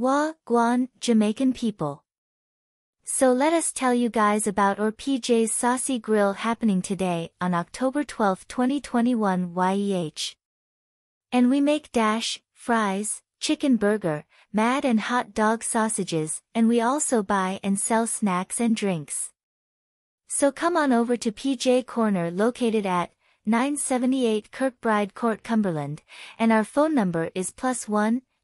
Wa, Guan, Jamaican people. So let us tell you guys about our PJ's Saucy Grill happening today on October 12, 2021 YEH. And we make dash, fries, chicken burger, mad and hot dog sausages, and we also buy and sell snacks and drinks. So come on over to PJ Corner located at 978 Kirkbride Court Cumberland, and our phone number is plus 1